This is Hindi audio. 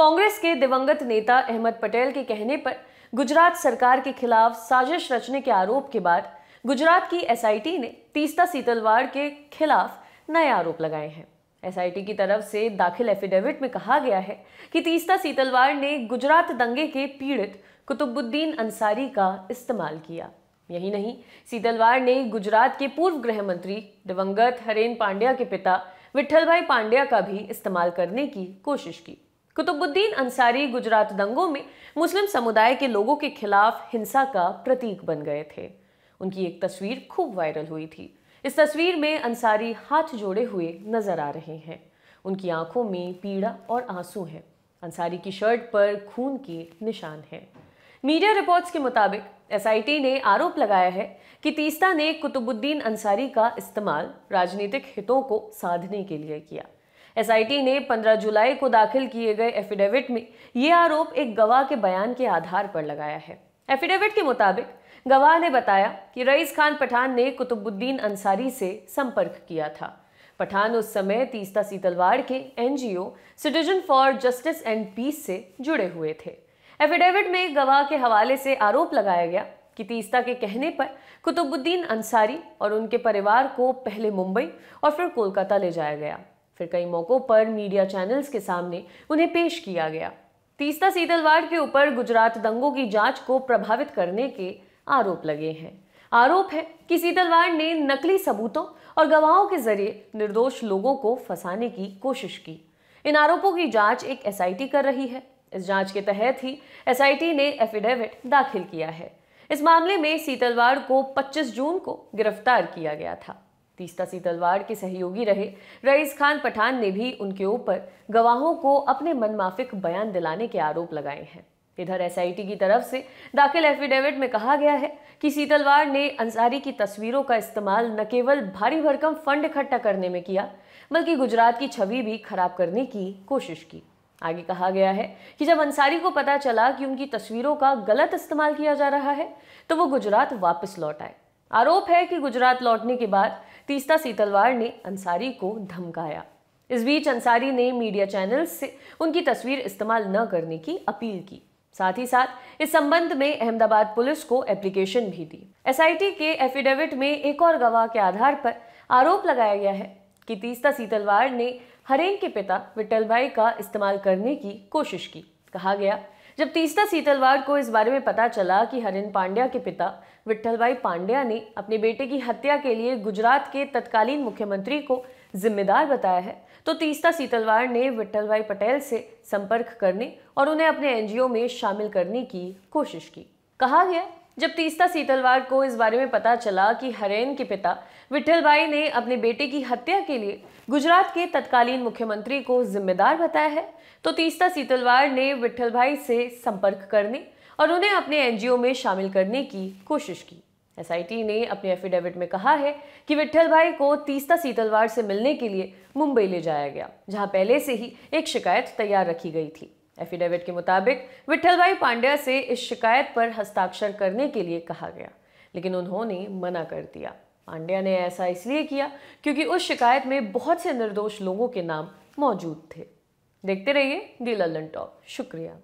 कांग्रेस के दिवंगत नेता अहमद पटेल के कहने पर गुजरात सरकार के खिलाफ साजिश रचने के आरोप के बाद गुजरात की एसआईटी ने तीस्ता सीतलवाड़ के खिलाफ नए आरोप लगाए हैं एसआईटी की तरफ से दाखिल एफिडेविट में कहा गया है कि तीस्ता सीतलवाड़ ने गुजरात दंगे के पीड़ित कुतुबुद्दीन अंसारी का इस्तेमाल किया यही नहीं सीतलवाड़ ने गुजरात के पूर्व गृह मंत्री दिवंगत हरेन पांड्या के पिता विठल भाई पांड्या का भी इस्तेमाल करने की कोशिश की कुतुबुद्दीन अंसारी गुजरात दंगों में मुस्लिम समुदाय के लोगों के खिलाफ हिंसा का प्रतीक बन गए थे उनकी एक तस्वीर खूब वायरल हुई थी इस तस्वीर में अंसारी हाथ जोड़े हुए नजर आ रहे हैं उनकी आंखों में पीड़ा और आंसू हैं अंसारी की शर्ट पर खून के निशान हैं मीडिया रिपोर्ट्स के मुताबिक एसआईटी ने आरोप लगाया है कि तीस्ता ने कुतुबुद्दीन अंसारी का इस्तेमाल राजनीतिक हितों को साधने के लिए किया एसआईटी ने 15 जुलाई को दाखिल किए गए एफिडेविट में ये आरोप एक गवाह के बयान के आधार पर लगाया है एफिडेविट के मुताबिक गवाह ने बताया कि रईस खान पठान ने कुतुबुद्दीन अंसारी से संपर्क किया था पठान उस समय तीस्ता सीतलवाड़ के NGO Citizen for Justice and Peace से जुड़े हुए थे एफिडेविट में गवाह के हवाले से आरोप लगाया गया कि तीस्ता के कहने पर कुतुबुद्दीन अंसारी और उनके परिवार को पहले मुंबई और फिर कोलकाता ले जाया गया फिर कई मौक़ों पर मीडिया चैनल्स के सामने उन्हें पेश किया गया तीस्ता सीतलवाड़ के ऊपर गुजरात दंगों की जांच को प्रभावित करने के आरोप लगे हैं आरोप है कि सीतलवाड़ ने नकली सबूतों और गवाहों के जरिए निर्दोष लोगों को फंसाने की कोशिश की इन आरोपों की जांच एक एसआईटी कर रही है इस जांच के तहत ही एसआईटी ने एफिडेविट दाखिल किया है इस मामले में सीतलवाड़ को 25 जून को गिरफ्तार किया गया था तीस्तासी तलवार के सहयोगी रहे रईस खान पठान ने भी उनके ऊपर गवाहों को अपने मनमाफिक बयान दिलाने के आरोप लगाए हैं इधर एसआईटी की तरफ से दाखिल एफिडेविट में कहा गया है कि सीतलवार ने अंसारी की तस्वीरों का इस्तेमाल न केवल भारी भरकम फंड इकट्ठा करने में किया बल्कि गुजरात की छवि भी खराब करने की कोशिश की आगे कहा गया है कि जब अंसारी को पता चला कि उनकी तस्वीरों का गलत इस्तेमाल किया जा रहा है तो वो गुजरात वापस लौट आए आरोप है कि गुजरात लौटने के बाद तीस्ता सीतलवार ने अंसारी को धमकाया इस बीच अंसारी ने मीडिया चैनल से उनकी तस्वीर इस्तेमाल न करने की अपील की साथ ही साथ इस संबंध में अहमदाबाद पुलिस को एप्लीकेशन भी दी एसआईटी के एफिडेविट में एक और गवाह के आधार पर आरोप लगाया गया है कि तीस्ता सीतलवार ने हरेन के पिता विट्ठल भाई का इस्तेमाल करने की कोशिश की कहा गया जब तीसरा सीतलवाड़ को इस बारे में पता चला कि हरिन पांड्या के पिता विट्ठल पांड्या ने अपने बेटे की हत्या के लिए गुजरात के तत्कालीन मुख्यमंत्री को जिम्मेदार बताया है तो तीसरा सीतलवाड़ ने विठल भाई पटेल से संपर्क करने और उन्हें अपने एनजीओ में शामिल करने की कोशिश की कहा गया जब तीसता सीतलवार को इस बारे में पता चला कि हरेन के पिता विठल भाई ने अपने बेटे की हत्या के लिए गुजरात के तत्कालीन मुख्यमंत्री को जिम्मेदार बताया है तो तीसता सीतलवार ने विठल भाई से संपर्क करने और उन्हें अपने एनजीओ में शामिल करने की कोशिश की एसआईटी ने अपने एफिडेविट में कहा है कि विठल भाई को तीसता सीतलवार से मिलने के लिए मुंबई ले जाया गया जहां पहले से ही एक शिकायत तैयार रखी गई थी एफिडेविट के मुताबिक विठल भाई पांड्या से इस शिकायत पर हस्ताक्षर करने के लिए कहा गया लेकिन उन्होंने मना कर दिया पांड्या ने ऐसा इसलिए किया क्योंकि उस शिकायत में बहुत से निर्दोष लोगों के नाम मौजूद थे देखते रहिए दी लल्लन टॉप शुक्रिया